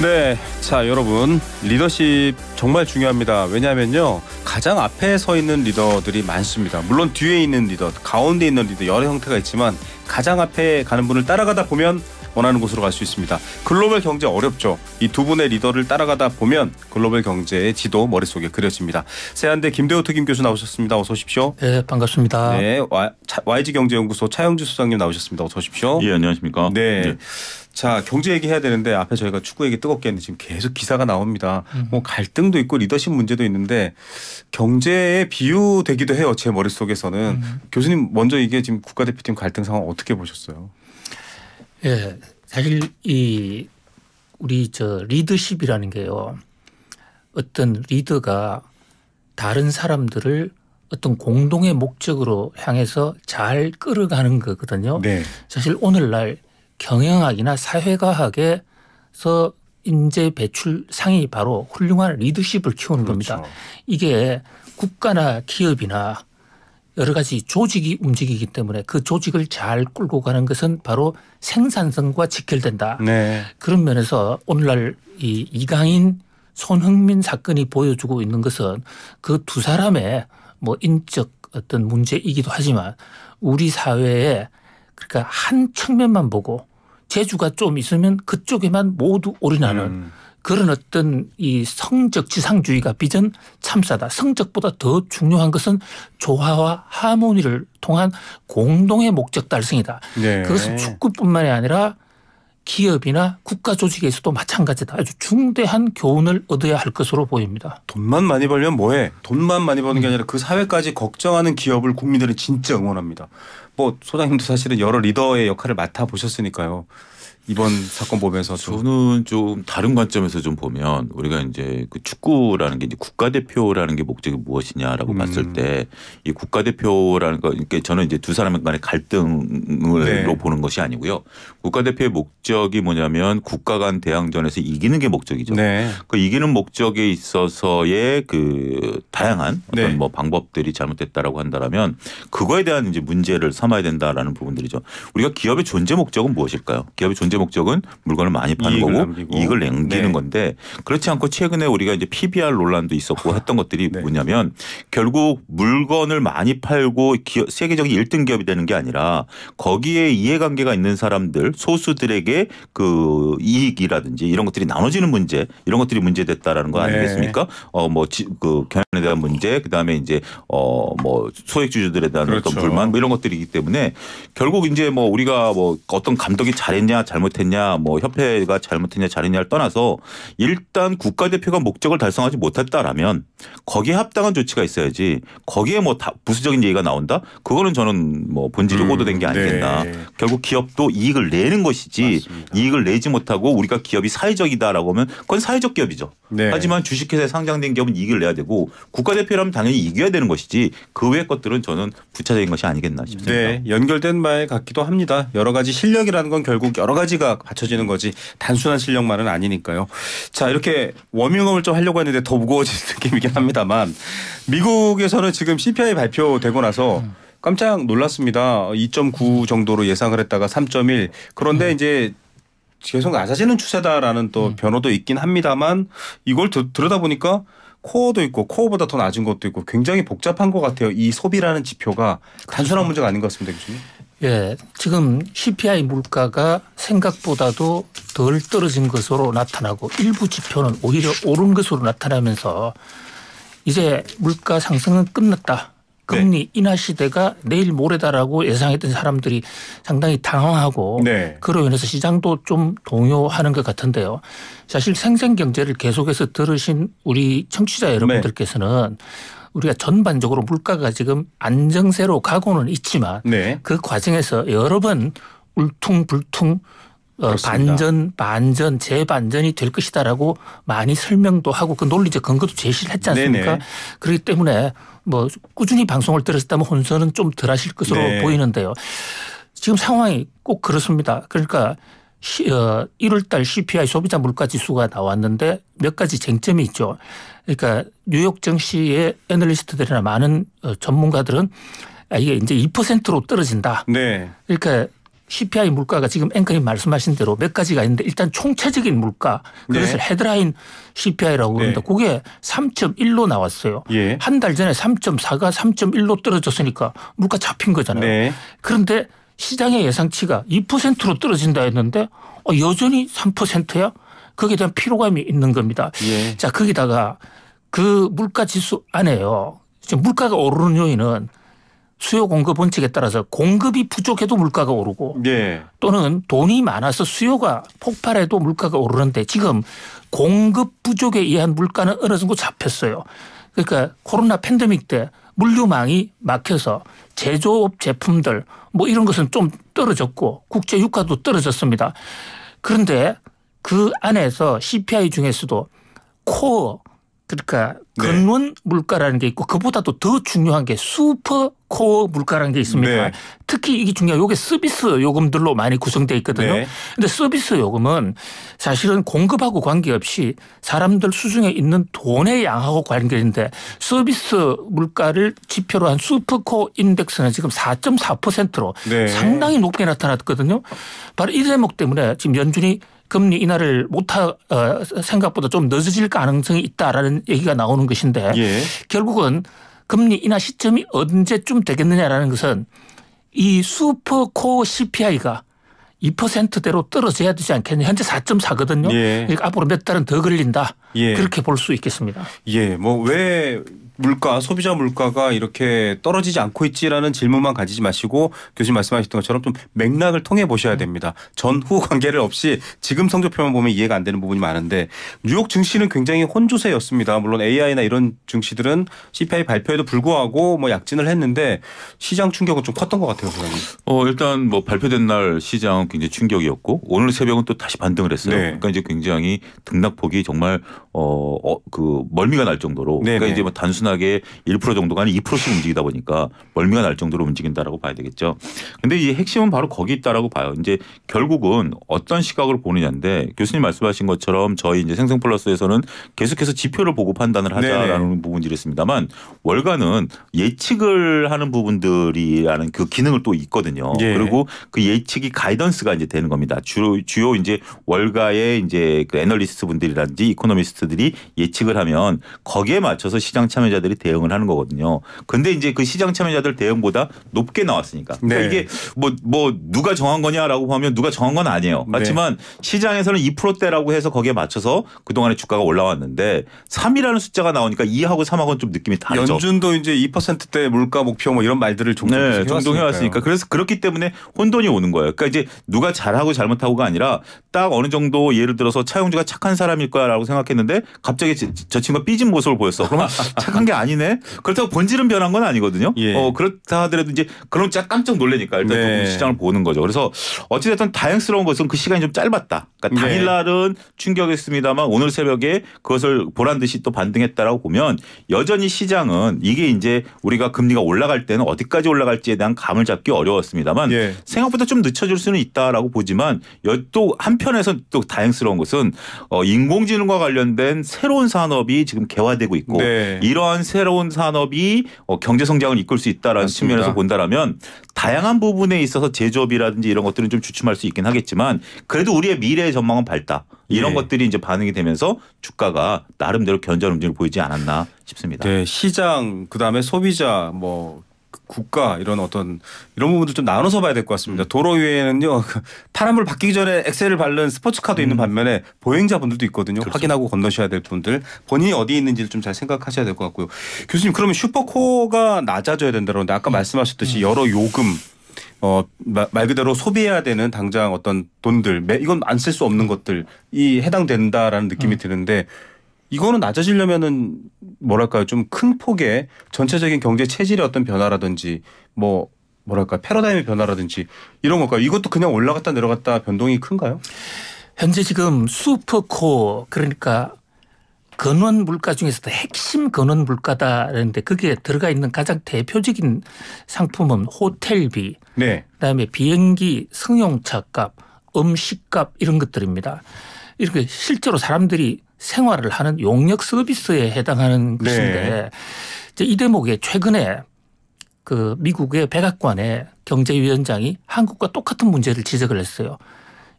네. 자, 여러분. 리더십 정말 중요합니다. 왜냐면요. 하 가장 앞에 서 있는 리더들이 많습니다. 물론 뒤에 있는 리더, 가운데 있는 리더 여러 형태가 있지만 가장 앞에 가는 분을 따라가다 보면 원하는 곳으로 갈 수 있습니다. 글로벌 경제 어렵죠. 이 두 분의 리더를 따라가다 보면 글로벌 경제의 지도 머릿속에 그려집니다. 세한대 김대호 특임 교수 나오셨습니다. 어서 오십시오. 네, 반갑습니다. 네, YG경제연구소 차영주 소장님 나오셨습니다. 어서 오십시오. 예, 안녕하십니까. 네. 네. 자 경제 얘기해야 되는데 앞에 저희가 축구 얘기 뜨겁게 했는데 지금 계속 기사가 나옵니다. 음. 뭐 갈등도 있고 리더십 문제도 있는데 경제에 비유되기도 해요. 제 머릿속에서는. 음. 교수님 먼저 이게 지금 국가대표팀 갈등 상황 어떻게 보셨어요? 예. 사실 이 우리 저 리더십이라는 게요. 어떤 리더가 다른 사람들을 어떤 공동의 목적으로 향해서 잘 끌어가는 거거든요. 네. 사실 오늘날 경영학이나 사회과학에서 인재 배출 상이 바로 훌륭한 리더십을 키우는 그렇죠. 겁니다. 이게 국가나 기업이나 여러 가지 조직이 움직이기 때문에 그 조직을 잘 끌고 가는 것은 바로 생산성과 직결된다. 네. 그런 면에서 오늘날 이 이강인 손흥민 사건이 보여주고 있는 것은 그 두 사람의 뭐 인적 어떤 문제이기도 하지만 우리 사회에 그러니까 한 측면만 보고 재주가 좀 있으면 그쪽에만 모두 오르하는 음. 그런 어떤 이 성적 지상주의가 빚은 참사다. 성적보다 더 중요한 것은 조화와 하모니를 통한 공동의 목적 달성이다. 네. 그것은 축구뿐만이 아니라 기업이나 국가 조직에서도 마찬가지다. 아주 중대한 교훈을 얻어야 할 것으로 보입니다. 돈만 많이 벌면 뭐해? 돈만 많이 버는 게 음. 아니라 그 사회까지 걱정하는 기업을 국민들은 진짜 응원합니다. 했 뭐 소장님도 사실은 여러 리더의 역할을 맡아 보셨으니까요. 이번 사건 보면서 저는 좀 다른 관점에서 좀 보면 우리가 이제 그 축구라는 게 이제 국가대표라는 게 목적이 무엇이냐라고 음. 봤을 때 이 국가대표라는 거 이게 그러니까 저는 이제 두 사람 간의 갈등으로 네. 보는 것이 아니고요. 국가대표의 목적이 뭐냐면 국가 간 대항전에서 이기는 게 목적이죠. 네. 그 이기는 목적에 있어서의 그 다양한 어떤 네. 뭐 방법들이 잘못됐다라고 한다라면 그거에 대한 이제 문제를 삼아야 된다라는 부분들이죠. 우리가 기업의 존재 목적은 무엇일까요? 기업의 존재 경제 목적은 물건을 많이 파는 거고 남기고. 이익을 남기는 네. 건데 그렇지 않고 최근에 우리가 이제 PBR 논란도 있었고 아, 했던 것들이 네. 뭐냐면 결국 물건을 많이 팔고 기업, 세계적인 1등 기업이 되는 게 아니라 거기에 이해관계가 있는 사람들 소수들에게 그 이익이라든지 이런 것들이 나눠지는 문제 이런 것들이 문제됐다라는 거 네. 아니겠습니까? 네. 어, 어뭐 그 경영에 대한 문제 그다음에 이제 어 뭐 소액주주들에 대한 그렇죠. 어떤 불만 뭐 이런 것들이기 때문에 결국 이제 뭐 우리가 뭐 어떤 감독이 잘했냐 잘 잘못했냐 뭐 협회가 잘못했냐 잘했냐를 떠나서 일단 국가대표가 목적을 달성하지 못했다라면 거기에 합당한 조치가 있어야지 거기에 뭐다 부수적인 얘기가 나온다 그거는 저는 뭐 본질이 음, 호도된 게 아니겠나 네. 결국 기업도 이익을 내는 것이지 맞습니다. 이익을 내지 못하고 우리가 기업이 사회적이다라고 하면 그건 사회적 기업이죠 네. 하지만 주식회사에 상장된 기업은 이익을 내야 되고 국가대표라면 당연히 이겨야 되는 것이지 그 외의 것들은 저는 부차적인 것이 아니겠나 싶습니다 네 연결된 말 같기도 합니다 여러 가지 실력이라는 건 결국 여러 가지 가지가 받쳐지는 거지 단순한 실력만은 아니니까요. 자 이렇게 워밍업을 좀 하려고 했는데 더 무거워지는 느낌이긴 합니다만 미국에서는 지금 CPI 발표되고 나서 깜짝 놀랐습니다. 2.9 정도로 예상을 했다가 3.1 그런데 음. 이제 계속 낮아지는 추세다라는 또 음. 변호도 있긴 합니다만 이걸 들, 들여다 보니까 코어도 있고 코어보다 더 낮은 것도 있고 굉장히 복잡한 것 같아요. 이 소비라는 지표가 단순한 그렇죠. 문제가 아닌 것 같습니다, 교수님. 예, 지금 CPI 물가가 생각보다도 덜 떨어진 것으로 나타나고 일부 지표는 오히려 오른 것으로 나타나면서 이제 물가 상승은 끝났다. 금리 네. 인하 시대가 내일 모레다라고 예상했던 사람들이 상당히 당황하고 네. 그로 인해서 시장도 좀 동요하는 것 같은데요. 사실 생생 경제를 계속해서 들으신 우리 청취자 네. 여러분들께서는 네. 우리가 전반적으로 물가가 지금 안정세로 가고는 있지만 네. 그 과정에서 여러 번 울퉁불퉁 어, 그렇습니다. 반전, 반전, 재반전이 될 것이다라고 많이 설명도 하고 그 논리적 근거도 제시를 했지 않습니까? 네네. 그렇기 때문에 뭐 꾸준히 방송을 들으셨다면 혼선은 좀 덜하실 것으로 네. 보이는데요. 지금 상황이 꼭 그렇습니다. 그러니까 1월달 어, CPI 소비자 물가 지수가 나왔는데 몇 가지 쟁점이 있죠. 그러니까 뉴욕 증시의 애널리스트들이나 많은 어, 전문가들은 아, 이게 이제 2%로 떨어진다. 네. 그러니까 CPI 물가가 지금 앵커님 말씀하신 대로 몇 가지가 있는데 일단 총체적인 물가 그것을 네. 헤드라인 CPI라고 그러는데 네. 그게 3.1로 나왔어요. 예. 한달 전에 3.4가 3.1로 떨어졌으니까 물가 잡힌 거잖아요. 네. 그런데 시장의 예상치가 2%로 떨어진다 했는데 어, 여전히 3%야? 거기에 대한 피로감이 있는 겁니다. 예. 자, 거기다가 그 물가 지수 안에요. 지금 물가가 오르는 요인은 수요 공급 원칙에 따라서 공급이 부족해도 물가가 오르고 예. 또는 돈이 많아서 수요가 폭발해도 물가가 오르는데 지금 공급 부족에 의한 물가는 어느 정도 잡혔어요. 그러니까 코로나 팬데믹 때 물류망이 막혀서 제조업 제품들 뭐 이런 것은 좀 떨어졌고 국제 유가도 떨어졌습니다. 그런데 그 안에서 CPI 중에서도 코어 그러니까 네. 근원 네. 물가라는 게 있고 그보다도 더 중요한 게 슈퍼 코어 물가라는 게 있습니다. 네. 특히 이게 중요한 요게 서비스 요금들로 많이 구성되어 있거든요. 그런데 네. 서비스 요금은 사실은 공급하고 관계없이 사람들 수중에 있는 돈의 양하고 관계인데 서비스 물가를 지표로 한 슈퍼 코어 인덱스는 지금 4.4%로 네. 상당히 높게 나타났거든요. 바로 이 대목 때문에 지금 연준이 금리 인하를 못하 어, 생각보다 좀 늦어질 가능성이 있다라는 얘기가 나오는 것인데 예. 결국은 금리 인하 시점이 언제쯤 되겠느냐라는 것은 이 슈퍼코어 CPI가 2%대로 떨어져야 되지 않겠냐. 현재 4.4거든요. 예. 그러니까 앞으로 몇 달은 더 걸린다. 예. 그렇게 볼 수 있겠습니다. 예. 뭐왜 물가, 소비자 물가가 이렇게 떨어지지 않고 있지라는 질문만 가지지 마시고 교수님 말씀하셨던 것처럼 좀 맥락을 통해 보셔야 됩니다. 전후 관계를 없이 지금 성적표만 보면 이해가 안 되는 부분이 많은데 뉴욕 증시는 굉장히 혼조세였습니다. 물론 AI나 이런 증시들은 CPI 발표에도 불구하고 뭐 약진을 했는데 시장 충격은 좀 컸던 것 같아요, 소장님. 어, 일단 뭐 발표된 날시장 굉장히 충격이었고 오늘 새벽은 또 다시 반등을 했어요. 네. 그러니까 이제 굉장히 등락폭이 정말 어, 어, 그 멀미가 날 정도로 네, 그러니까 네. 이제 뭐 단순한 꾸준하게 1% 정도가 아니 2%씩 움직이다 보니까 멀미가 날 정도로 움직인다라고 봐야 되겠죠. 근데 이 핵심은 바로 거기 있다라고 봐요. 이제 결국은 어떤 시각으로 보느냐인데 교수님 말씀하신 것처럼 저희 이제 생생플러스에서는 계속해서 지표를 보고 판단을 하자라는 네네. 부분들이 있습니다만 월간은 예측을 하는 부분들이라는 그 기능을 또 있거든요. 예. 그리고 그 예측이 가이던스가 이제 되는 겁니다. 주로 주요 이제 월가의 이제 그 애널리스트 분들이라든지 이코노미스트들이 예측을 하면 거기에 맞춰서 시장 참여자 참여자들이 대응을 하는 거거든요. 근데 이제 그 시장 참여자들 대응보다 높게 나왔으니까 그러니까 네. 이게 뭐뭐 뭐 누가 정한 거냐라고 하면 누가 정한 건 아니에요. 네. 하지만 네. 시장에서는 2%대라고 해서 거기에 맞춰서 그동안의 주가가 올라왔는데 3이라는 숫자가 나오니까 2하고 3하고는 좀 느낌이 다르죠. 연준도 이제 2%대 물가 목표 뭐 이런 말들을 종종 네, 종종 해왔으니까 그래서 그렇기 때문에 혼돈이 오는 거예요. 그러니까 이제 누가 잘하고 잘못하고가 아니라 딱 어느 정도 예를 들어서 차용주가 착한 사람일 거야라고 생각했는데 갑자기 저, 저 친구가 삐진 모습을 보였어. 그러면 착한 게게 아니네. 그렇다고 본질은 변한 건 아니거든요. 예. 어, 그렇다 하더라도 이제 그럼 짝 깜짝 놀래니까 일단 네. 시장을 보는 거죠. 그래서 어찌됐든 다행스러운 것은 그 시간이 좀 짧았다. 그러니까 네. 당일날은 충격했습니다만 오늘 새벽에 그것을 보란 듯이 또 반등했다라고 보면 여전히 시장은 이게 이제 우리가 금리가 올라갈 때는 어디까지 올라갈지에 대한 감을 잡기 어려웠습니다만 예. 생각보다 좀 늦춰질 수는 있다라고 보지만 또 한편에선 또 다행스러운 것은 어, 인공지능과 관련된 새로운 산업이 지금 개화되고 있고 네. 이러한 다양한 새로운 산업이 어, 경제 성장을 이끌 수 있다라는 맞습니다. 측면에서 본다라면 다양한 부분에 있어서 제조업이라든지 이런 것들은 좀 주춤할 수 있긴 하겠지만 그래도 우리의 미래의 전망은 밝다. 이런 예. 것들이 이제 반응이 되면서 주가가 나름대로 견제한 움직임을 보이지 않았나 싶습니다. 네, 시장 그다음에 소비자 뭐 국가 이런 어떤 이런 부분들 좀 나눠서 봐야 될 것 같습니다. 음. 도로 위에는요 파란불 바뀌기 전에 엑셀을 바른 스포츠카도 음. 있는 반면에 보행자분들도 있거든요. 그렇죠. 확인하고 건너셔야 될 분들 본인이 어디에 있는지를 좀 잘 생각하셔야 될 것 같고요. 교수님 그러면 슈퍼코어가 낮아져야 된다 그러는데 아까 음. 말씀하셨듯이 음. 여러 요금 어, 말 그대로 소비해야 되는 당장 어떤 돈들, 이건 안 쓸 수 없는 것들이 해당된다라는 느낌이 음. 드는데 이거는 낮아지려면은 뭐랄까요 좀 큰 폭의 전체적인 경제 체질의 어떤 변화라든지 뭐 뭐랄까 패러다임의 변화라든지 이런 걸까요? 이것도 그냥 올라갔다 내려갔다 변동이 큰가요? 현재 지금 슈퍼코 그러니까 근원 물가 중에서도 핵심 근원 물가다라는데 그게 들어가 있는 가장 대표적인 상품은 호텔비, 네. 그다음에 비행기 승용차 값, 음식값 이런 것들입니다. 이렇게 실제로 사람들이 생활을 하는 용역 서비스에 해당하는 네. 것인데 네. 이 대목에 최근에 그 미국의 백악관의 경제위원장이 한국과 똑같은 문제를 지적을 했어요.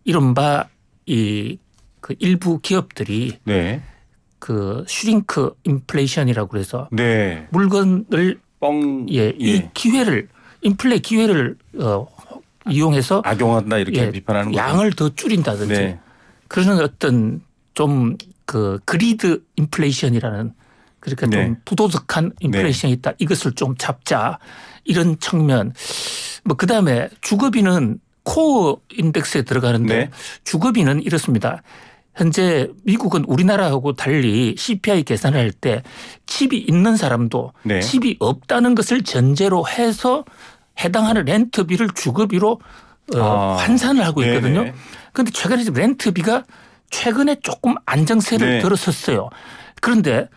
이른바 이 그 일부 기업들이 네. 그 슈링크 인플레이션이라고 그래서 네. 물건을 뻥 예, 이 예. 기회를 인플레 기회를 어 이용해서 악용한다 이렇게 예, 비판하는 양을 거죠. 더 줄인다든지 네. 그런 어떤 좀그 그리드 인플레이션이라는 그러니까 네. 좀도도적한 네. 인플레이션이 네. 있다. 이것을 좀 잡자. 이런 측면. 뭐 그다음에 주거비는 코어 인덱스에 들어가는데 네. 주거비는 이렇습니다. 현재 미국은 우리나라하고 달리 CPI 계산할 때 집이 있는 사람도 네. 집이 없다는 것을 전제로 해서 해당하는 렌트비를 주거비로 어, 아. 어, 환산을 하고 있거든요. 네네. 그런데 최근에 렌트비가 최근에 조금 안정세를 네. 들었었어요. 그런데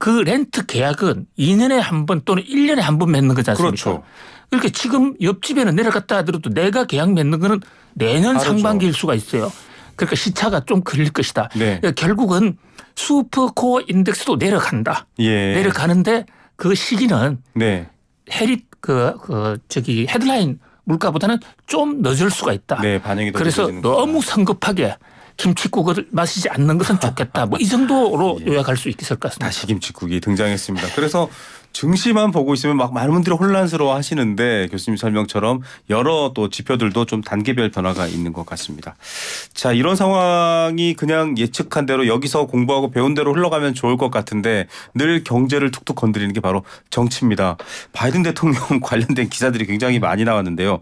그 렌트 계약은 2년에 한 번 또는 1년에 한 번 맺는 거잖아요 그렇죠. 그러니까 지금 옆집에는 내려갔다 하더라도 내가 계약 맺는 거는 내년 다르죠. 상반기일 수가 있어요. 그러니까 시차가 좀 걸릴 것이다. 네. 그러니까 결국은 슈퍼코어 인덱스도 내려간다. 예. 내려가는데 그 시기는 네. 해리 그, 그 저기 헤드라인 물가보다는 좀 늦을 수가 있다. 네, 반영이 그래서 너무 거구나. 성급하게 김치국을 마시지 않는 것은 좋겠다. 뭐 이 정도로 예. 요약할 수 있을 겠것 같습니다. 다시 김치국이 등장했습니다. 그래서 증시만 보고 있으면 막 많은 분들이 혼란스러워 하시는데 교수님 설명처럼 여러 또 지표들도 좀 단계별 변화가 있는 것 같습니다. 자, 이런 상황이 그냥 예측한 대로 여기서 공부하고 배운 대로 흘러가면 좋을 것 같은데 늘 경제를 툭툭 건드리는 게 바로 정치입니다. 바이든 대통령 관련된 기사들이 굉장히 많이 나왔는데요.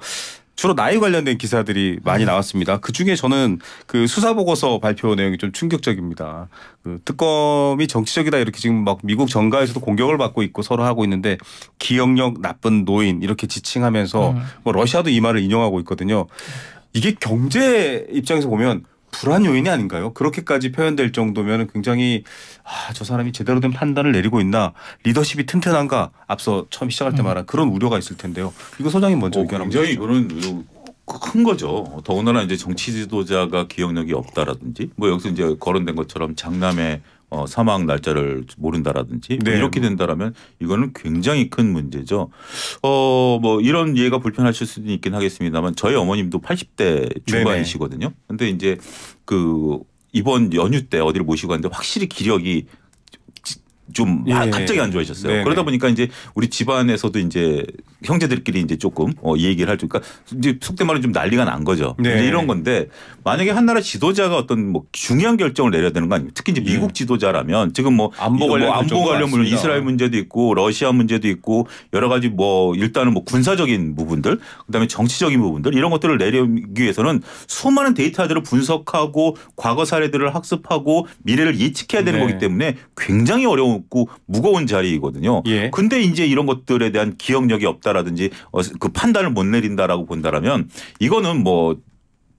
주로 나이 관련된 기사들이 많이 네. 나왔습니다. 그 중에 저는 그 수사 보고서 발표 내용이 좀 충격적입니다. 그 특검이 정치적이다 이렇게 지금 막 미국 정가에서도 공격을 받고 있고 서로 하고 있는데 기억력 나쁜 노인 이렇게 지칭하면서 네. 뭐 러시아도 이 말을 인용하고 있거든요. 이게 경제 입장에서 보면 불안 요인이 아닌가요? 그렇게까지 표현될 정도면 굉장히 아, 저 사람이 제대로 된 판단을 내리고 있나 리더십이 튼튼한가 앞서 처음 시작할 때 음. 말한 그런 우려가 있을 텐데요. 이거 소장님 먼저 어, 의견 한번 굉장히 이거는 큰 거죠. 더군다나 이제 정치 지도자가 기억력이 없다라든지 뭐 여기서 이제 거론된 것처럼 장남의 어, 사망 날짜를 모른다라든지 뭐 네. 이렇게 된다라면 이거는 굉장히 큰 문제죠. 어, 뭐 이런 예가 불편하실 수도 있긴 하겠습니다만 저희 어머님도 80대 중반이시거든요. 네네. 근데 이제 그 이번 연휴 때 어디를 모시고 왔는데 확실히 기력이 좀 예. 아, 갑자기 안 좋아지셨어요. 네네. 그러다 네. 보니까 이제 우리 집안에서도 이제 형제들끼리 이제 조금 어, 얘기를 할 줄까 그러니까 이제 속된 말로 좀 난리가 난 거죠. 네. 이런 건데 만약에 한 나라 지도자가 어떤 뭐 중요한 결정을 내려야 되는 거 아니에요. 특히 이제 예. 미국 예. 지도자라면 지금 뭐 안보 관련 뭐 안보 관련 물론 이스라엘 문제도 있고 러시아 문제도 있고 여러 가지 뭐 일단은 뭐 군사적인 부분들 그다음에 정치적인 부분들 이런 것들을 내려기 위해서는 수많은 데이터들을 분석하고 과거 사례들을 학습하고 미래를 예측해야 되는 네. 거기 때문에 굉장히 어려운 높고 무거운 자리이거든요. 예. 근데 이제 이런 것들에 대한 기억력이 없다라든지 어, 그 판단을 못 내린다라고 본다라면 이거는 뭐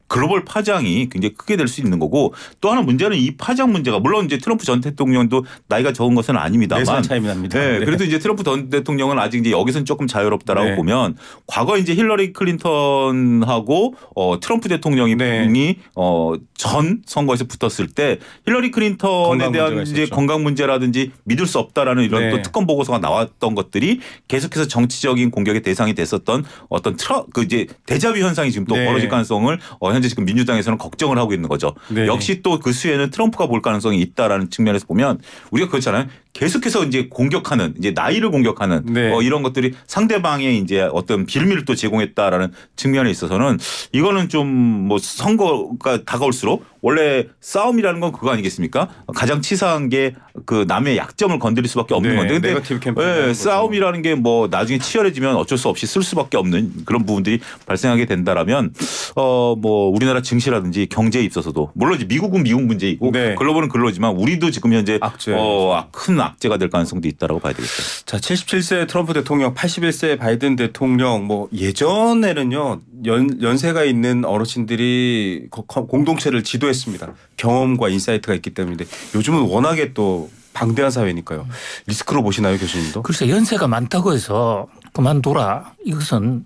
글로벌 파장이 굉장히 크게 될 수 있는 거고 또 하나 문제는 이 파장 문제가 물론 이제 트럼프 전 대통령도 나이가 적은 것은 아닙니다만 차이 납니다. 네, 네, 그래도 이제 트럼프 전 대통령은 아직 이제 여기선 조금 자유롭다라고 네. 보면 과거 이제 힐러리 클린턴하고 어, 트럼프 대통령이 네. 어, 전 선거에서 붙었을 때 힐러리 클린턴에 대한 이제 건강 문제라든지 믿을 수 없다라는 이런 네. 또 특검 보고서가 나왔던 것들이 계속해서 정치적인 공격의 대상이 됐었던 어떤 트러 그 이제 대자비 현상이 지금 또 네. 벌어질 가능성을 어, 현재 지금 민주당에서는 걱정을 하고 있는 거죠. 네. 역시 또 그 수혜는 트럼프가 볼 가능성이 있다라는 측면에서 보면 우리가 그렇잖아요. 계속해서 이제 공격하는 이제 나이를 공격하는 네. 어, 이런 것들이 상대방의 이제 어떤 빌미를 또 제공했다라는 측면에 있어서는 이거는 좀 뭐 선거가 다가올수록 원래 싸움이라는 건 그거 아니겠습니까? 가장 치사한 게 그 남의 약점을 건드릴 수밖에 없는 네. 건데 근데 네, 싸움이라는 게 뭐 나중에 치열해지면 어쩔 수 없이 쓸 수밖에 없는 그런 부분들이 발생하게 된다라면 어 뭐 우리나라 증시라든지 경제에 있어서도 물론 이제 미국은 미국 문제이고 네. 글로벌은 글로지만 우리도 지금 현재 악재. 어, 아, 큰큰 악재가 될 가능성도 있다라고 봐야 되겠죠. 자, 77세 트럼프 대통령, 81세 바이든 대통령 뭐 예전에는요 연, 연세가 있는 어르신들이 공동체를 지도했습니다. 경험과 인사이트가 있기 때문에 요즘은 워낙에 또 방대한 사회니까요. 리스크로 보시나요, 교수님도? 글쎄 연세가 많다고 해서 그만둬라. 이것은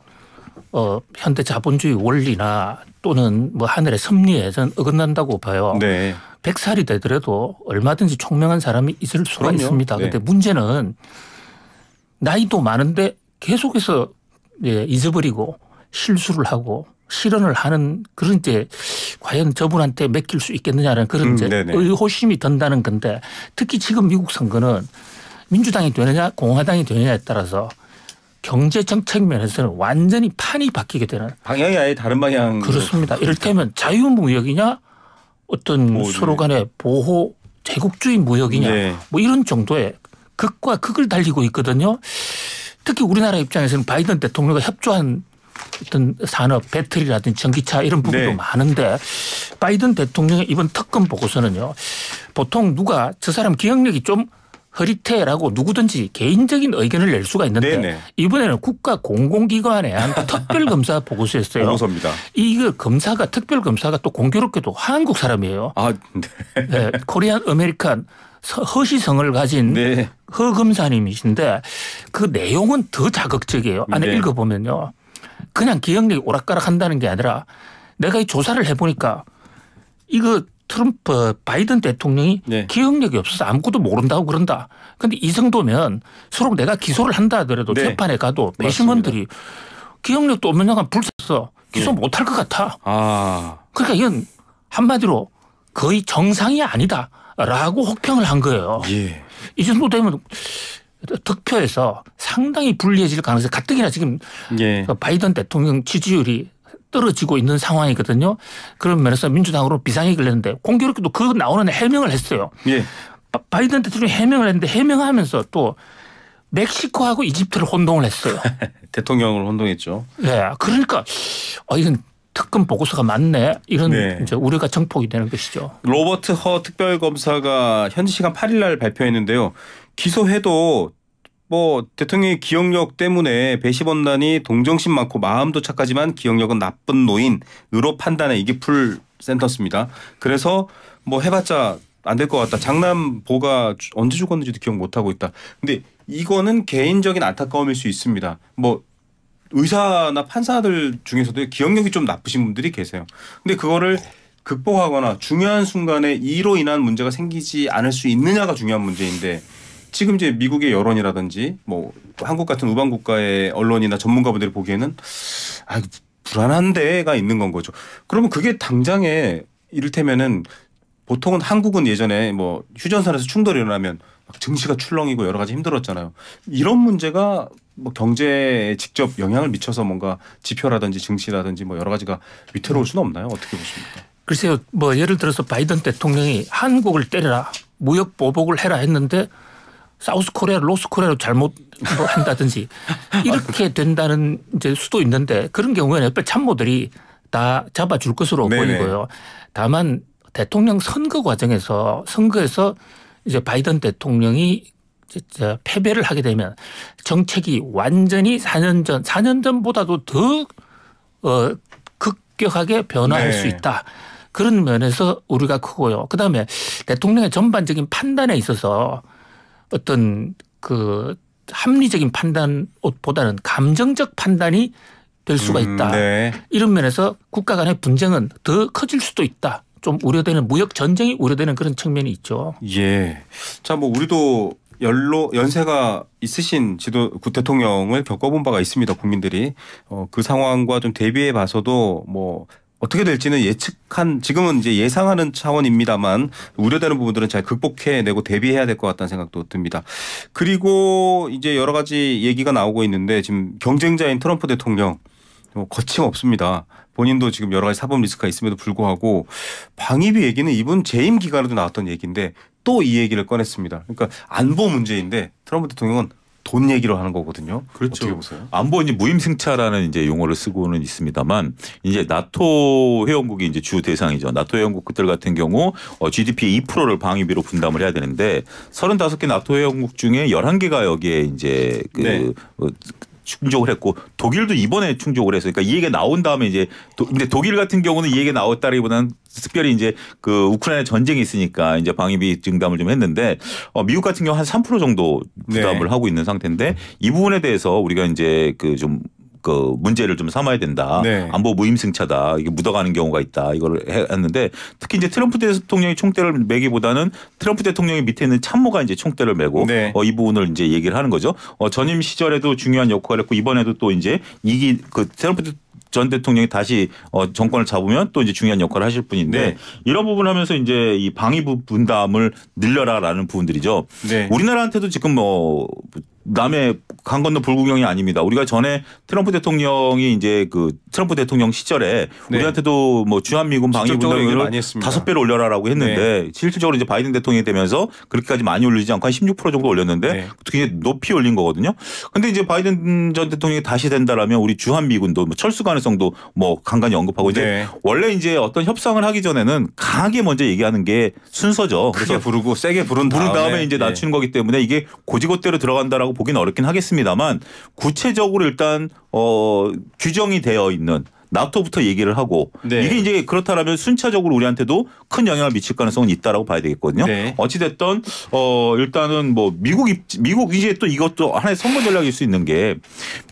어, 현대 자본주의 원리나 또는 뭐 하늘의 섭리에 저는 어긋난다고 봐요. 네. 백살이 되더라도 얼마든지 총명한 사람이 있을 수가 그럼요. 있습니다. 네. 근데 문제는 나이도 많은데 계속해서 예, 잊어버리고 실수를 하고 실언을 하는 그런 이제 과연 저분한테 맡길 수 있겠느냐는 그런 음, 이제 네네. 의호심이 든다는 건데 특히 지금 미국 선거는 민주당이 되느냐 공화당이 되느냐에 따라서 경제적 측면에서는 완전히 판이 바뀌게 되는 방향이 아예 다른 방향 그렇습니다. 이를테면 자유무역이냐 어떤 오, 서로 간의 보호 제국주의 무역이냐 네. 뭐 이런 정도의 극과 극을 달리고 있거든요. 특히 우리나라 입장에서는 바이든 대통령과 협조한 어떤 산업 배터리라든지 전기차 이런 부분도 네. 많은데 바이든 대통령의 이번 특검 보고서는요 보통 누가 저 사람 기억력이 좀 허리태라고 누구든지 개인적인 의견을 낼 수가 있는데 네네. 이번에는 국가 공공기관에한 특별검사 보고서였어요. 보고서입니다. 이거 검사가 특별검사가 또 공교롭게도 한국 사람이에요. 아, 네. 네 코리안 아메리칸 허시성을 가진 네. 허검사님이신데 그 내용은 더 자극적이에요. 안에 네. 읽어보면요. 그냥 기억력이 오락가락 한다는 게 아니라 내가 이 조사를 해보니까 이거 트럼프 바이든 대통령이 네. 기억력이 없어서 아무것도 모른다고 그런다. 근데 이 정도면 서로 내가 기소를 한다 하더라도 네. 재판에 가도 배심원들이 기억력도 없는 양간 불쌍해서 기소 네. 못할 것 같아. 아. 그러니까 이건 한마디로 거의 정상이 아니다라고 혹평을 한 거예요. 예. 이 정도 되면 득표에서 상당히 불리해질 가능성이 가뜩이나 지금 예. 바이든 대통령 지지율이 떨어지고 있는 상황이거든요. 그런 면에서 민주당으로 비상이익을 는데 공교롭게도 그 나오는 해명을 했어요. 예. 아, 바이든 대통령이 해명을 했는데 해명하면서 또 멕시코하고 이집트를 혼동을 했어요. 대통령을 혼동했죠. 네. 그러니까 어, 이건 특검 보고서가 맞네 이런 네. 이제 우려가 정폭이 되는 것이죠. 로버트 허 특별검사가 현지 시간 8일 날 발표했는데요. 기소해도 뭐 대통령의 기억력 때문에 배심원단이 동정심 많고 마음도 착하지만 기억력은 나쁜 노인으로 판단해 이게 풀 센터스입니다. 그래서 뭐 해봤자 안 될 것 같다. 장남보가 언제 죽었는지도 기억 못 하고 있다. 근데 이거는 개인적인 안타까움일 수 있습니다. 뭐 의사나 판사들 중에서도 기억력이 좀 나쁘신 분들이 계세요. 근데 그거를 극복하거나 중요한 순간에 이로 인한 문제가 생기지 않을 수 있느냐가 중요한 문제인데 지금 이제 미국의 여론이라든지 뭐 한국 같은 우방 국가의 언론이나 전문가분들이 보기에는 아 불안한 데가 있는 건 거죠. 그러면 그게 당장에 이를테면은 보통은 한국은 예전에 뭐 휴전선에서 충돌이 일어나면 막 증시가 출렁이고 여러 가지 힘들었잖아요. 이런 문제가 뭐 경제에 직접 영향을 미쳐서 뭔가 지표라든지 증시라든지 뭐 여러 가지가 위태로울 수는 없나요? 어떻게 보십니까? 글쎄요, 뭐 예를 들어서 바이든 대통령이 한국을 때려라, 무역 보복을 해라 했는데 사우스 코리아, 를 로스 코리아로 잘못 한다든지 이렇게 된다는 이제 수도 있는데 그런 경우에는 옆에 참모들이 다 잡아줄 것으로 네네. 보이고요. 다만 대통령 선거 과정에서 선거에서 이제 바이든 대통령이 이제 패배를 하게 되면 정책이 완전히 4년 전, 4년 전보다도 더 어, 급격하게 변화할 네. 수 있다. 그런 면에서 우리가 크고요. 그다음에 대통령의 전반적인 판단에 있어서 어떤 그 합리적인 판단보다는 감정적 판단이 될 수가 음, 있다. 음, 네. 이런 면에서 국가 간의 분쟁은 더 커질 수도 있다. 좀 우려되는 무역 전쟁이 우려되는 그런 측면이 있죠. 예. 자, 뭐 우리도 연로 연세가 있으신 지도 구 대통령을 겪어본 바가 있습니다. 국민들이 어, 그 상황과 좀 대비해 봐서도 뭐 어떻게 될지는 예측한 지금은 이제 예상하는 차원입니다만 우려되는 부분들은 잘 극복해내고 대비해야 될 것 같다는 생각도 듭니다. 그리고 이제 여러 가지 얘기가 나오고 있는데 지금 경쟁자인 트럼프 대통령 뭐 거침없습니다. 본인도 지금 여러 가지 사법 리스크가 있음에도 불구하고 방위비 얘기는 이분 재임 기간에도 나왔던 얘기인데 또 이 얘기를 꺼냈습니다. 그러니까 안보 문제인데 트럼프 대통령은 돈 얘기로 하는 거거든요. 그렇죠. 안보 이제 무임승차라는 이제 용어를 쓰고는 있습니다만 이제 나토 회원국이 이제 주 대상이죠. 나토 회원국들 같은 경우 g d p 2%를 방위비로 분담을 해야 되는데 35개 나토 회원국 중에 11개가 여기에 이제 그 네. 어, 충족을 했고 독일도 이번에 충족을 했으니까 그러니까 어요이 얘기가 나온 다음에 이제 도, 근데 독일 같은 경우는 이 얘기가 나왔다기보다는 특별히 이제 그 우크라이나 전쟁이 있으니까 이제 방위비 증담을 좀 했는데 어, 미국 같은 경우 한 3% 정도 네. 부담을 네. 하고 있는 상태인데 이 부분에 대해서 우리가 이제 그좀 그 문제를 좀 삼아야 된다. 네. 안보 무임승차다. 이게 묻어가는 경우가 있다. 이걸 했는데 특히 이제 트럼프 대통령이 총대를 매기보다는 트럼프 대통령이 밑에 있는 참모가 이제 총대를 메고 네. 어, 이 부분을 이제 얘기를 하는 거죠. 어, 전임 시절에도 중요한 역할을 했고 이번에도 또 이제 이기 그 트럼프 전 대통령이 다시 어 정권을 잡으면 또 이제 중요한 역할을 하실 분인데 네. 이런 부분 하면서 이제 이 방위부 분담을 늘려라라는 부분들이죠. 네. 우리나라한테도 지금 뭐 남의 강 건너 불구경이 아닙니다. 우리가 전에 트럼프 대통령이 이제 그 트럼프 대통령 시절에 네. 우리한테도 뭐 주한미군 방위군을 다섯 배로 올려라라고 했는데 네. 실질적으로 이제 바이든 대통령이 되면서 그렇게까지 많이 올리지 않고 한 16% 정도 올렸는데 그게 네. 높이 올린 거거든요. 근데 이제 바이든 전 대통령이 다시 된다라면 우리 주한미군도 뭐 철수 가능성도 뭐 간간히 언급하고 이제 네. 원래 이제 어떤 협상을 하기 전에는 강하게 먼저 얘기하는 게 순서죠. 그래서 부르고 세게 부른 다음에, 다음에 이제 네. 낮추는 거기 때문에 이게 고지고대로 들어간다라고 보기는 어렵긴 하겠습니다만 구체적으로 일단 어 규정이 되어 있는 나토부터 얘기를 하고 네. 이게 이제 그렇다라면 순차적으로 우리한테도 큰 영향을 미칠 가능성은 있다라고 봐야 되겠거든요. 네. 어찌 됐던 어 일단은 뭐 미국 입 미국 이제 또 이것도 하나의 선거 전략일 수 있는 게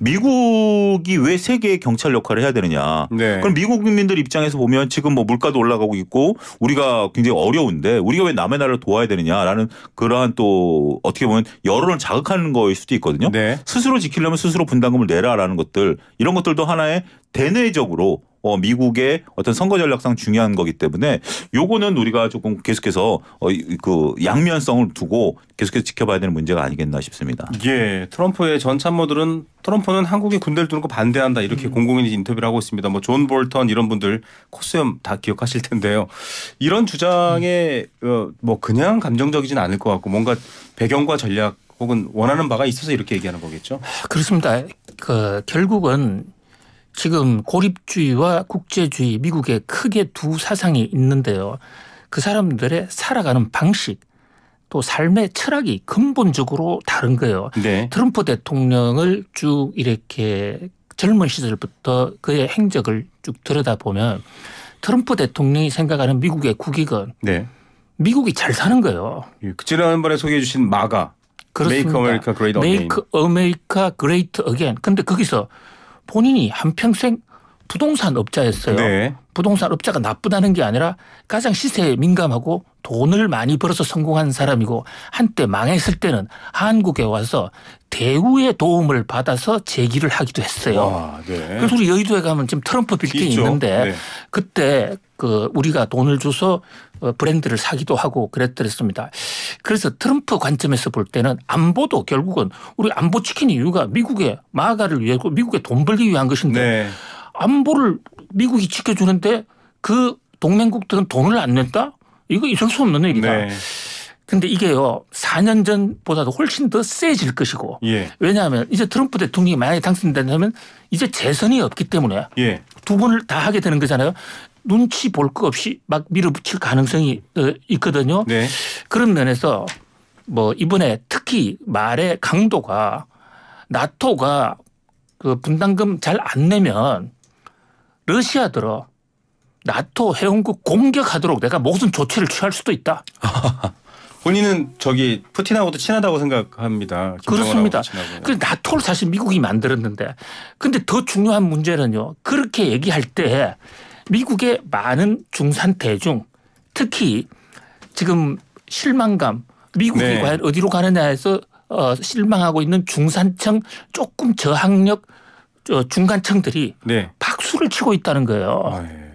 미국이 왜 세계의 경찰 역할을 해야 되느냐. 네. 그럼 미국 국민들 입장에서 보면 지금 뭐 물가도 올라가고 있고 우리가 굉장히 어려운데 우리가 왜 남의 나라를 도와야 되느냐라는 그러한 또 어떻게 보면 여론을 자극하는 거일 수도 있거든요. 네. 스스로 지키려면 스스로 분담금을 내라라는 것들 이런 것들도 하나의 대내적으로 어, 미국의 어떤 선거 전략상 중요한 거기 때문에 요거는 우리가 조금 계속해서 어, 그 양면성을 두고 계속해서 지켜봐야 되는 문제가 아니겠나 싶습니다. 예, 트럼프의 전 참모들은 트럼프는 한국에 군대를 두는 거 반대한다 이렇게 음. 공공인 인터뷰를 하고 있습니다. 뭐 존 볼턴 이런 분들 코스염 다 기억하실 텐데요. 이런 주장에 음. 어, 뭐 그냥 감정적이진 않을 것 같고 뭔가 배경과 전략 혹은 원하는 바가 있어서 이렇게 얘기하는 거겠죠. 그렇습니다. 그 결국은 지금 고립주의와 국제주의 미국에 크게 두 사상이 있는데요. 그 사람들의 살아가는 방식 또 삶의 철학이 근본적으로 다른 거예요. 네. 트럼프 대통령을 쭉 이렇게 젊은 시절부터 그의 행적을 쭉 들여다보면 트럼프 대통령이 생각하는 미국의 국익은 네. 미국이 잘 사는 거예요. 예, 그 지난번에 소개해 주신 마가 그렇습니다. Make America Great Again. Make a m e r i 근데 거기서 본인이 한평생 부동산 업자였어요. 네. 부동산 업자가 나쁘다는 게 아니라 가장 시세에 민감하고 돈을 많이 벌어서 성공한 사람이고 한때 망했을 때는 한국에 와서 대우의 도움을 받아서 재기를 하기도 했어요. 와, 네. 그래서 우리 여의도에 가면 지금 트럼프 빌딩이 있는데 네. 그때 그 우리가 돈을 줘서 어, 브랜드를 사기도 하고 그랬더랬습니다. 그래서 트럼프 관점에서 볼 때는 안보도 결국은 우리 안보 치킨 이유가 미국의 마가를 위해 미국의 돈 벌기 위한 것인데 네. 안보를 미국이 지켜주는데 그 동맹국들은 돈을 안 낸다? 이거 있을 수 없는 얘기다 네. 근데 이게요 4년 전보다도 훨씬 더 세질 것이고 예. 왜냐하면 이제 트럼프 대통령이 만약에 당선된다면 이제 재선이 없기 때문에 예. 두 번을 다 하게 되는 거잖아요. 눈치 볼 것 없이 막 밀어붙일 가능성이 어, 있거든요. 네. 그런 면에서 뭐 이번에 특히 말의 강도가 나토가 그 분담금 잘 안 내면 러시아 들어 나토 회원국 공격하도록 내가 모든 조치를 취할 수도 있다. 본인은 저기 푸틴하고도 친하다고 생각합니다. 그렇습니다. 그 나토를 사실 미국이 만들었는데 근데 더 중요한 문제는요. 그렇게 얘기할 때 미국의 많은 중산 대중 특히 지금 실망감 미국이 네. 과연 어디로 가느냐에서 어, 실망하고 있는 중산층 조금 저항력 저 중간층들이 네. 박수를 치고 있다는 거예요. 아, 네.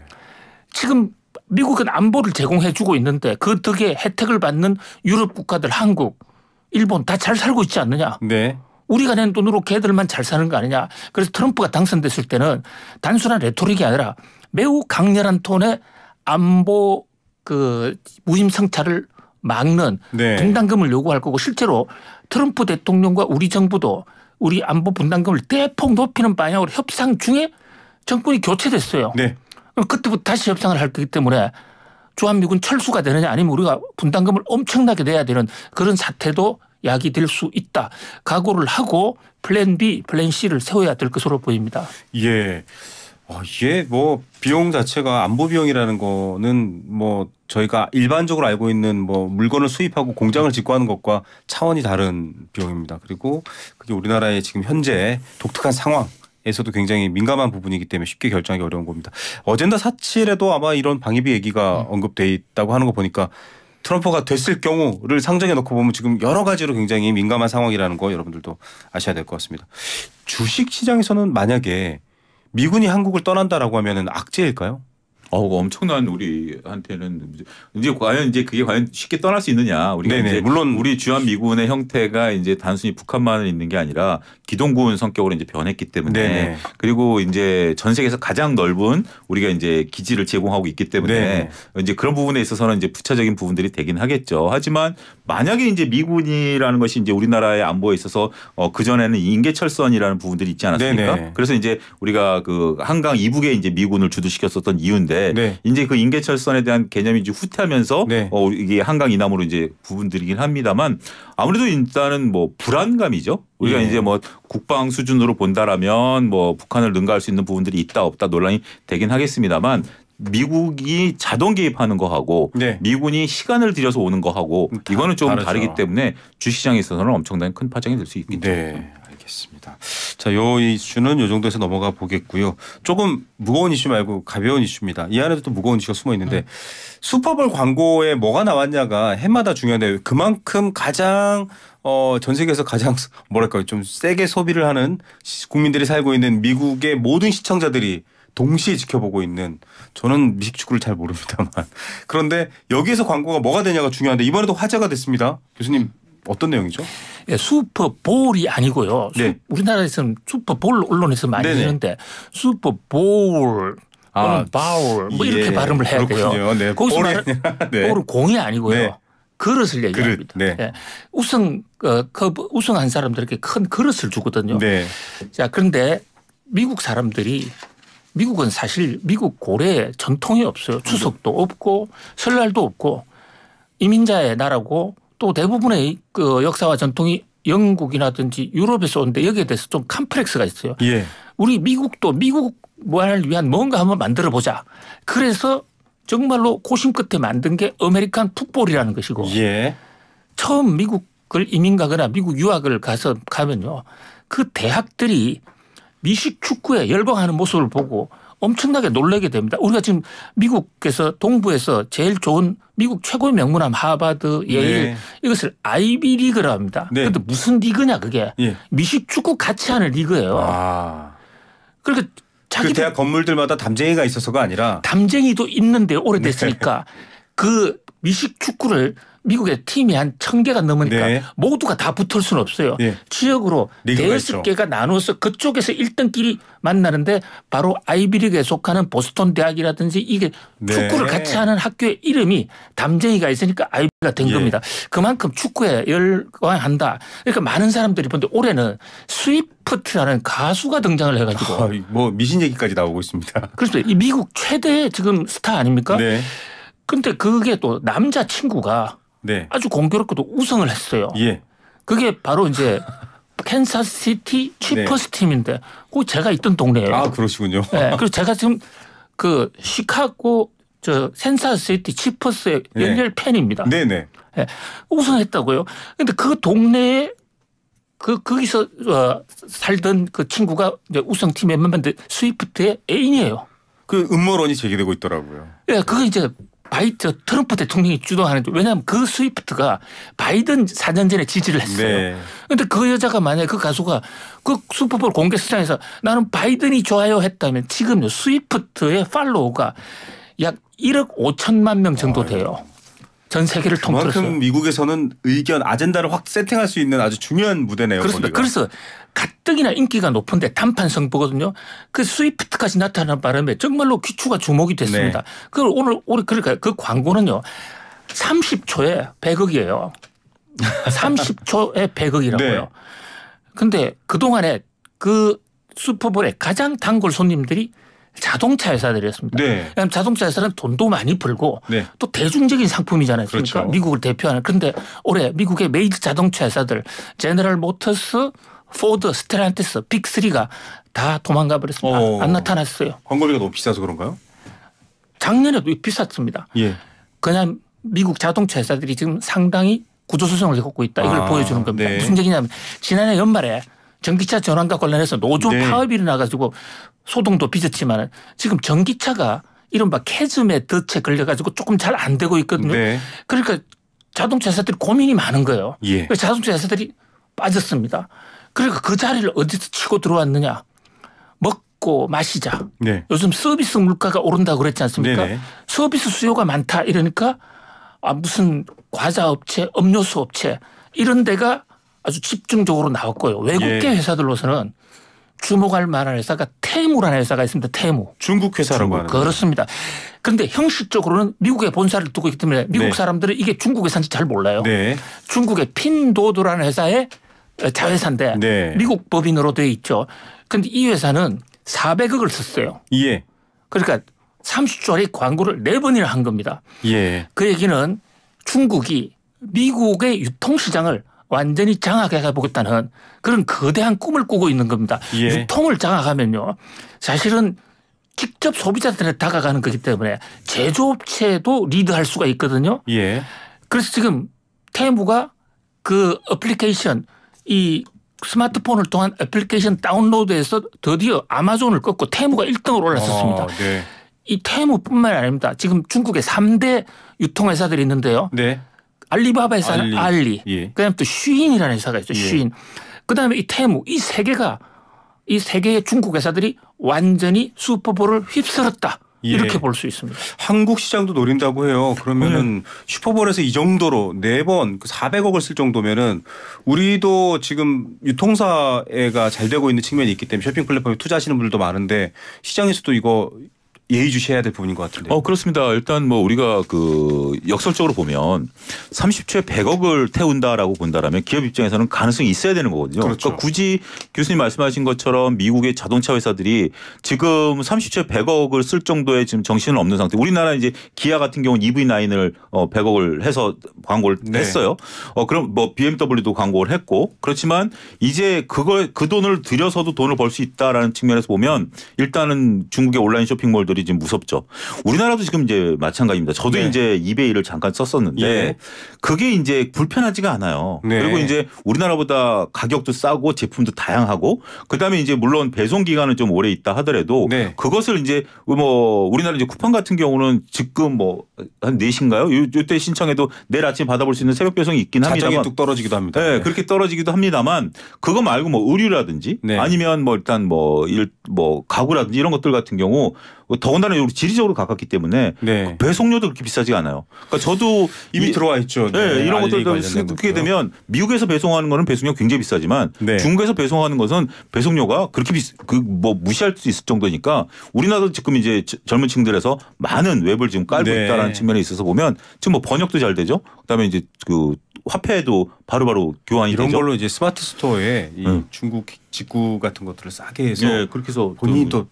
지금 미국은 안보를 제공해 주고 있는데 그 덕에 혜택을 받는 유럽 국가들 한국 일본 다 잘 살고 있지 않느냐. 네. 우리가 낸 돈으로 걔들만 잘 사는 거 아니냐. 그래서 트럼프가 당선됐을 때는 단순한 레토릭이 아니라 매우 강렬한 톤의 안보 그 무임 성찰을 막는 네. 분담금을 요구할 거고 실제로 트럼프 대통령과 우리 정부도 우리 안보 분담금을 대폭 높이는 방향으로 협상 중에 정권이 교체됐어요. 네. 그때부터 다시 협상을 할 거기 때문에 주한미군 철수가 되느냐 아니면 우리가 분담금을 엄청나게 내야 되는 그런 사태도 약이될 수 있다. 각오를 하고 플랜 B, 플랜 C를 세워야 될 것으로 보입니다. 예. 어, 이게 뭐 비용 자체가 안보 비용이라는 거는 뭐 저희가 일반적으로 알고 있는 뭐 물건을 수입하고 공장을 짓고 하는 것과 차원이 다른 비용입니다. 그리고 그게 우리나라의 지금 현재 독특한 상황 에서도 굉장히 민감한 부분이기 때문에 쉽게 결정하기 어려운 겁니다. 어젠다 사칠에도 아마 이런 방위비 얘기가 음. 언급돼 있다고 하는 거 보니까 트럼프가 됐을 경우를 상정해 놓고 보면 지금 여러 가지로 굉장히 민감한 상황이라는 거 여러분들도 아셔야 될 것 같습니다. 주식 시장에서는 만약에 미군이 한국을 떠난다라고 하면은 악재일까요? 어우 엄청난 우리한테는 이제 과연 이제 그게 과연 쉽게 떠날 수 있느냐 우리가 네네, 이제 물론 우리 주한 미군의 형태가 이제 단순히 북한만 을 있는 게 아니라 기동군 성격으로 이제 변했기 때문에 네네. 그리고 이제 전 세계에서 가장 넓은 우리가 이제 기지를 제공하고 있기 때문에 네네. 이제 그런 부분에 있어서는 이제 부차적인 부분들이 되긴 하겠죠 하지만 만약에 이제 미군이라는 것이 이제 우리나라의 안보에 있어서 어, 그전에는 인계철선이라는 부분들이 있지 않았습니까? 네네. 그래서 이제 우리가 그 한강 이북에 이제 미군을 주둔시켰었던 이유인데 네. 이제 그 인계철선에 대한 개념이 이제 후퇴하면서 네. 어, 이게 한강 이남으로 이제 부분들이긴 합니다만 아무래도 일단은 뭐 불안감이죠. 우리가 예. 이제 뭐 국방 수준으로 본다라면 뭐 북한을 능가할 수 있는 부분들이 있다 없다 논란이 되긴 하겠습니다만 미국이 자동 개입하는 거하고 네. 미군이 시간을 들여서 오는 거하고 음, 다, 이거는 좀 다르죠. 다르기 때문에 주시장에 있어서는 엄청난 큰 파장이 될 수 있겠죠. 네. 알겠습니다. 자, 요 이슈는 요 정도에서 넘어가 보겠고요. 조금 무거운 이슈 말고 가벼운 이슈입니다. 이 안에도 또 무거운 이슈가 숨어 있는데 음. 슈퍼볼 광고에 뭐가 나왔냐가 해마다 중요한데 그만큼 가장 어, 전 세계에서 가장 뭐랄까요 좀 세게 소비를 하는 국민들이 살고 있는 미국의 모든 시청자들이 동시에 지켜보고 있는 저는 미식축구를 잘 모릅니다만 그런데 여기에서 광고가 뭐가 되냐가 중요한데 이번에도 화제가 됐습니다. 교수님 어떤 내용이죠? 예, 슈퍼볼이 아니고요. 네. 수, 우리나라에서는 슈퍼볼 언론에서 많이 쓰는데 슈퍼볼 아, 바울 뭐 예, 이렇게 발음을 해야 그렇군요. 돼요. 네, 거기서 볼이 네. 볼은 공이 아니고요. 네. 그릇을 얘기합니다. 그릇, 네. 예. 우승 어, 우승한 사람들에게 큰 그릇을 주거든요. 네. 자 그런데 미국 사람들이 미국은 사실 미국 고래에 전통이 없어요. 음. 추석도 없고 설날도 없고 이민자의 나라고 또 대부분의 그 역사와 전통이 영국이라든지 유럽에서 온데 여기에 대해서 좀 컴플렉스가 있어요. 예. 우리 미국도 미국을 위한 뭔가 한번 만들어 보자. 그래서 정말로 고심 끝에 만든 게 아메리칸 풋볼이라는 것이고 예. 처음 미국을 이민 가거나 미국 유학을 가서 가면요. 그 대학들이 미식 축구에 열광하는 모습을 보고 엄청나게 놀라게 됩니다. 우리가 지금 미국에서 동부에서 제일 좋은 미국 최고의 명문함 하버드, 예일 네. 이것을 아이비 리그라 합니다. 네. 그런데 무슨 리그냐 그게 예. 미식 축구 같이 하는 리그예요. 아. 그러니까 자기 그 대학 건물들마다 담쟁이가 있어서가 아니라 담쟁이도 있는데 오래됐으니까 네. 그 미식 축구를 미국의 팀이 한 천개가 넘으니까 네. 모두가 다 붙을 수는 없어요. 네. 지역으로 대여섯 개가 나눠서 그쪽에서 1등끼리 만나는데 바로 아이비리그에 속하는 보스턴 대학이라든지 이게 네. 축구를 같이 하는 학교의 이름이 담쟁이가 있으니까 아이비가 된 예. 겁니다. 그만큼 축구에 열광한다. 그러니까 많은 사람들이 근데 올해는 스위프트라는 가수가 등장을 해가지고 아, 뭐 미신 얘기까지 나오고 있습니다. 그래서 이 미국 최대 지금 스타 아닙니까? 네. 근데 그게 또 남자 친구가 네. 아주 공교롭게도 우승을 했어요. 예. 그게 바로 이제 캔사시티 치퍼스 네. 팀인데 꼭 제가 있던 동네예요. 아 그러시군요. 네. 그리고 제가 지금 그 시카고 저 샌사시티 치퍼스의 네. 열렬 네. 팬입니다. 네네. 네. 우승했다고요. 근데 그 동네에 그 거기서 어, 살던 그 친구가 이제 우승팀에 멤버인데 스위프트의 애인이에요. 그 음모론이 제기되고 있더라고요. 예, 네, 그게 이제 바이트 트럼프 대통령이 주도하는 왜냐하면 그 스위프트가 바이든 사년전에 지지를 했어요. 그런데 네. 그 여자가 만약에 그 가수가 그 슈퍼볼 공개 수장에서 나는 바이든이 좋아요 했다면 지금 스위프트의 팔로우가 약 1억 5천만 명 정도 어, 돼요. 전 세계를 통틀어서. 그만큼 미국에서는 의견 아젠다를 확 세팅할 수 있는 아주 중요한 무대네요. 그렇습니다. 거기가. 그래서 가뜩이나 인기가 높은데 단판성보거든요. 그 스위프트까지 나타난 바람에 정말로 귀추가 주목이 됐습니다. 네. 그 오늘 우리 그러니까 그 광고는요. 30초에 100억이에요. 30초에 100억이라고요. 네. 근데 그동안에 그 슈퍼볼에 가장 단골 손님들이 자동차 회사들이었습니다. 네. 자동차 회사는 돈도 많이 벌고 네. 또 대중적인 상품이잖아요. 그러니까 그렇죠. 그러니 미국을 대표하는. 그런데 올해 미국의 메이드 자동차 회사들 제네럴 모터스 포드, 스테란티스, 빅3가 다 도망가 버렸습니다. 어, 안 나타났어요. 광고비가 너무 비싸서 그런가요? 작년에도 비쌌습니다. 예. 그냥 미국 자동차 회사들이 지금 상당히 구조조정을 겪고 있다. 이걸 아, 보여주는 겁니다. 네. 무슨 얘기냐면 지난해 연말에 전기차 전환과 관련해서 노조 네. 파업이 일어나가지고 소동도 빚었지만 지금 전기차가 이른바 캐즘에 덫에 걸려가지고 조금 잘 안 되고 있거든요. 네. 그러니까 자동차 회사들이 고민이 많은 거예요. 예. 자동차 회사들이 빠졌습니다. 그러니까 그 자리를 어디서 치고 들어왔느냐. 먹고 마시자. 네. 요즘 서비스 물가가 오른다고 그랬지 않습니까? 네네. 서비스 수요가 많다 이러니까 아 무슨 과자 업체, 음료수 업체 이런 데가 아주 집중적으로 나왔고요. 외국계 예. 회사들로서는 주목할 만한 회사가 테무라는 회사가 있습니다. 테무. 중국 회사라고 중국. 하는. 그렇습니다. 그런데 형식적으로는 미국에 본사를 두고 있기 때문에 미국 네. 사람들은 이게 중국 회사인지 잘 몰라요. 네. 중국의 핀도도라는 회사의 자회사인데 네. 미국 법인으로 되어 있죠. 그런데 이 회사는 400억을 썼어요. 예. 그러니까 30조의 광고를 4번이나 한 겁니다. 예. 그 얘기는 중국이 미국의 유통시장을 완전히 장악해 보겠다는 그런 거대한 꿈을 꾸고 있는 겁니다. 예. 유통을 장악하면요. 사실은 직접 소비자들한테 다가가는 거기 때문에 제조업체도 리드할 수가 있거든요. 예. 그래서 지금 테무가 그 어플리케이션 이 스마트폰을 통한 애플리케이션 다운로드에서 드디어 아마존을 꺾고 테무가 1등을 올랐었습니다. 아, 네. 이 테무뿐만 아닙니다. 지금 중국의 3대 유통회사들이 있는데요. 네. 알리바바 에서는 알리. 알리. 예. 그다음에 또 슈인이라는 회사가 있어요. 예. 슈인. 그다음에 이 테무 이 세 개가 이 세 개의 중국 회사들이 완전히 슈퍼볼을 휩쓸었다. 예. 이렇게 볼 수 있습니다. 한국 시장도 노린다고 해요. 그러면은 네. 슈퍼볼에서 이 정도로 네 번 400억을 그 쓸 정도면은 우리도 지금 유통사가 잘 되고 있는 측면이 있기 때문에 쇼핑 플랫폼에 투자하시는 분들도 많은데 시장에서도 이거 예의주시해야 될 부분인 것 같은데. 어 그렇습니다. 일단 뭐 우리가 그 역설적으로 보면 30초에 100억을 태운다라고 본다라면 기업 입장에서는 가능성이 있어야 되는 거거든요. 그렇죠. 그러니까 굳이 교수님 말씀하신 것처럼 미국의 자동차 회사들이 지금 30초에 100억을 쓸 정도의 지금 정신은 없는 상태. 우리나라 이제 기아 같은 경우는 EV9을 어 100억을 해서 광고를 네. 했어요. 어 그럼 뭐 BMW도 광고를 했고 그렇지만 이제 그걸 그 돈을 들여서도 돈을 벌 수 있다라는 측면에서 보면 일단은 중국의 온라인 쇼핑몰 것들이 지금 무섭죠. 우리나라도 지금 이제 마찬가지입니다. 저도 네. 이제 이베이를 잠깐 썼었는데 예. 그게 이제 불편하지가 않아요. 네. 그리고 이제 우리나라보다 가격도 싸고 제품도 다양하고 그다음에 이제 물론 배송 기간은 좀 오래 있다 하더라도 네. 그것을 이제 뭐 우리나라 이제 쿠팡 같은 경우는 지금 뭐 한 4시인가요? 이때 신청해도 내일 아침 받아볼 수 있는 새벽 배송이 있긴 합니다만 뚝 떨어지기도 합니다. 네, 네, 그렇게 떨어지기도 합니다만 그거 말고 뭐 의류라든지 네. 아니면 뭐 일단 뭐일뭐 뭐 가구라든지 이런 것들 같은 경우 더군다나 우리 지리적으로 가깝기 때문에 네. 그 배송료도 그렇게 비싸지 않아요. 그러니까 저도 이미 들어와 있죠. 예, 네, 이런 것들을 듣게 되면 미국에서 배송하는 거는 배송료 굉장히 비싸지만 네. 중국에서 배송하는 것은 배송료가 그렇게 그뭐 무시할 수 있을 정도니까 우리나라도 지금 이제 젊은 층들에서 많은 웹을 지금 깔고 네. 있다라는 측면에 있어서 보면 지금 뭐 번역도 잘 되죠. 그다음에 이제 그 화폐도 바로바로 교환이 이런 되죠. 걸로 이제 스마트 스토어에 네. 중국 직구 같은 것들을 싸게 해서 네, 그렇게 해서 본인이 그 또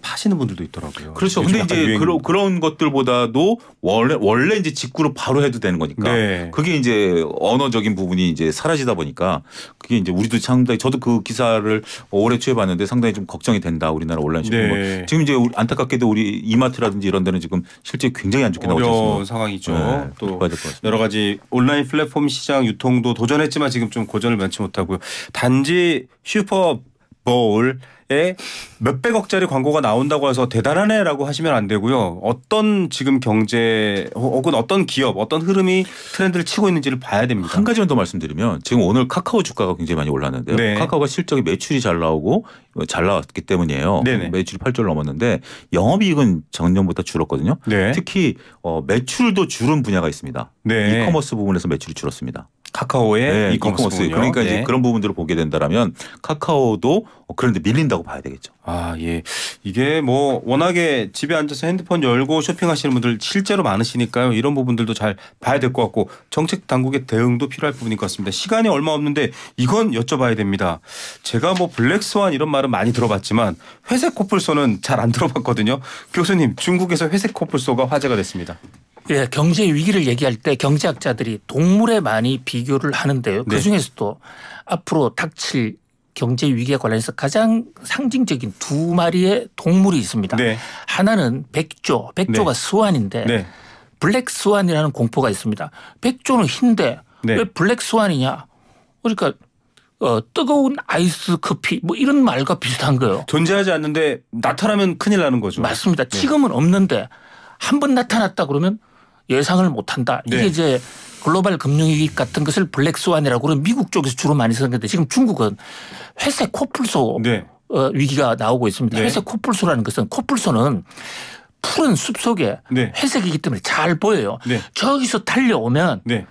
파시는 분들도 있더라고요. 그렇죠. 근데 이제 유행... 그러, 그런 것들보다도 원래 원래 이제 직구로 바로 해도 되는 거니까 네. 그게 이제 언어적인 부분이 이제 사라지다 보니까 그게 이제 우리도 상당히 저도 그 기사를 오래 취해봤는데 상당히 좀 걱정이 된다 우리나라 온라인 쇼핑몰 네. 지금 이제 안타깝게도 우리 이마트라든지 이런 데는 지금 실제 굉장히 안 좋게 나오죠. 상황이죠. 네. 또 여러 가지 온라인 플랫폼 시장 유통도 도전했지만 지금 좀 고전을 면치 못하고요. 단지 슈퍼볼 에 몇백억짜리 광고가 나온다고 해서 대단하네라고 하시면 안 되고요. 어떤 지금 경제 혹은 어떤 기업 어떤 흐름이 트렌드를 치고 있는지를 봐야 됩니다. 한 가지만 더 말씀드리면 지금 오늘 카카오 주가가 굉장히 많이 올랐는데요. 네. 카카오가 실적이 매출이 잘 나오고 잘 나왔기 때문이에요. 네네. 매출이 8조 넘었는데 영업이익은 작년보다 줄었거든요. 네. 특히 어, 매출도 줄은 분야가 있습니다. 네. 이커머스 부분에서 매출이 줄었습니다. 카카오의 네, 이커머스 그러니까 이제 네. 그런 부분들을 보게 된다라면 카카오도 그런데 밀린다고 봐야 되겠죠. 아 예, 이게 뭐 워낙에 집에 앉아서 핸드폰 열고 쇼핑하시는 분들 실제로 많으시니까요. 이런 부분들도 잘 봐야 될 것 같고 정책 당국의 대응도 필요할 부분인 것 같습니다. 시간이 얼마 없는데 이건 여쭤봐야 됩니다. 제가 뭐 블랙스완 이런 말은 많이 들어봤지만 회색 코뿔소는 잘 안 들어봤거든요. 교수님 중국에서 회색 코뿔소가 화제가 됐습니다. 예, 경제 위기를 얘기할 때 경제학자들이 동물에 많이 비교를 하는데요. 그 중에서도 네. 앞으로 닥칠 경제 위기에 관련해서 가장 상징적인 두 마리의 동물이 있습니다. 네. 하나는 백조, 백조가 네. 스완인데 네. 블랙 스완이라는 공포가 있습니다. 백조는 흰데 네. 왜 블랙 스완이냐? 그러니까 어, 뜨거운 아이스 커피 뭐 이런 말과 비슷한 거예요. 존재하지 않는데 나타나면 큰일 나는 거죠. 맞습니다. 네. 지금은 없는데 한 번 나타났다 그러면 예상을 못한다. 이게 네. 이제 글로벌 금융위기 같은 것을 블랙스완이라고 그런 미국 쪽에서 주로 많이 쓰는데 지금 중국은 회색 코뿔소 네. 어, 위기가 나오고 있습니다. 네. 회색 코뿔소라는 것은 코뿔소는 푸른 숲 속에 네. 회색이기 때문에 잘 보여요. 네. 저기서 달려오면 네.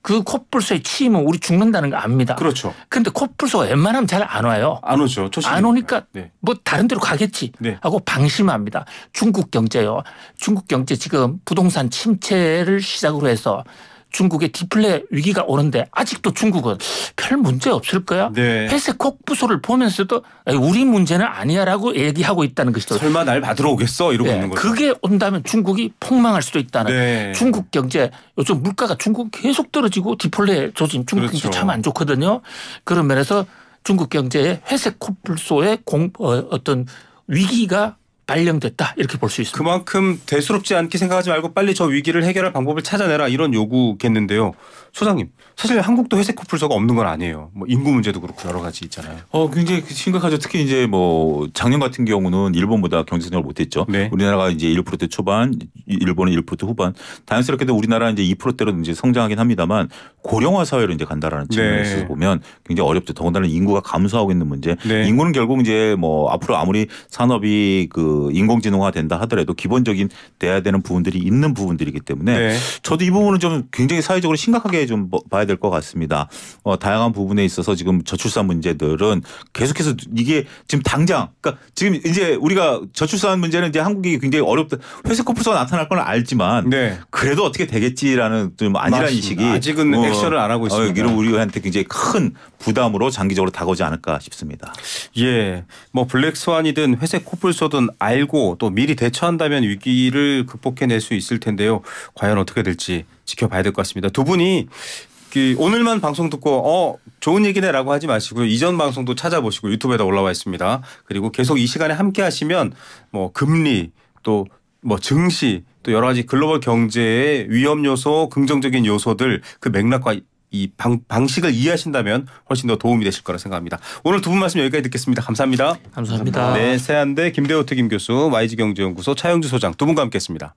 그 코뿔소에 치이면 우리 죽는다는 거 압니다. 그렇죠. 근데 코뿔소가 웬만하면 잘 안 와요. 안 오죠. 초식니까안 오니까 네. 뭐 다른 데로 가겠지 네. 하고 방심합니다. 중국 경제요. 중국 경제 지금 부동산 침체를 시작으로 해서 중국의 디플레 위기가 오는데 아직도 중국은 별 문제 없을 거야. 네. 회색 콕부소를 보면서도 우리 문제는 아니야라고 얘기하고 있다는 것이죠. 설마 날 받으러 오겠어 이러고 네. 있는 거죠. 그게 온다면 중국이 폭망할 수도 있다는 네. 중국 경제 요즘 물가가 중국 계속 떨어지고 디플레 조짐 중국 그렇죠. 경제 참 안 좋거든요. 그런 면에서 중국 경제의 회색 콧불소의 공, 어, 어떤 위기가 발령됐다 이렇게 볼 수 있습니다. 그만큼 대수롭지 않게 생각하지 말고 빨리 저 위기를 해결할 방법을 찾아내라 이런 요구겠는데요. 소장님 사실 한국도 회색 코뿔소가 없는 건 아니에요. 뭐 인구 문제도 그렇고 여러 가지 있잖아요. 어 굉장히 그 심각하죠. 특히 이제 뭐 작년 같은 경우는 일본보다 경제 성장을 못했죠. 네. 우리나라가 이제 1%대 초반, 일본은 1% 후반. 다행스럽게도 우리나라 이제 2%대로 이제 성장하긴 합니다만 고령화 사회로 이제 간다라는 측면에서 네. 보면 굉장히 어렵죠. 더군다나 인구가 감소하고 있는 문제. 네. 인구는 결국 이제 뭐 앞으로 아무리 산업이 그 인공지능화 된다 하더라도 기본적인 돼야 되는 부분들이 있는 부분들이기 때문에 네. 저도 이 부분은 좀 굉장히 사회적으로 심각하게 좀 봐야. 될것 같습니다. 어, 다양한 부분에 있어서 지금 저출산 문제들은 계속해서 이게 지금 당장 그러니까 지금 이제 우리가 저출산 문제는 이제 한국이 굉장히 어렵다 회색 코뿔소가 나타날 건 알지만 네. 그래도 어떻게 되겠지라는 좀 안일한 인식이 아직은 어, 액션을 안 하고 어, 있습니다. 이런 우리한테 굉장히 큰 부담으로 장기적으로 다가오지 않을까 싶습니다. 예, 뭐 블랙 스완이든 회색 코뿔소든 알고 또 미리 대처한다면 위기를 극복해낼 수 있을 텐데요. 과연 어떻게 될지 지켜봐야 될 것 같습니다. 두 분이 오늘만 방송 듣고 어 좋은 얘기네라고 하지 마시고요. 이전 방송도 찾아보시고 유튜브에다 올라와 있습니다. 그리고 계속 이 시간에 함께 하시면 뭐 금리 또 뭐 증시 또 여러 가지 글로벌 경제의 위험 요소, 긍정적인 요소들 그 맥락과 이 방, 방식을 이해하신다면 훨씬 더 도움이 되실 거라 생각합니다. 오늘 두 분 말씀 여기까지 듣겠습니다. 감사합니다. 감사합니다. 네, 세한대 김대호 특임 교수, YG경제연구소 차영주 소장 두 분과 함께했습니다.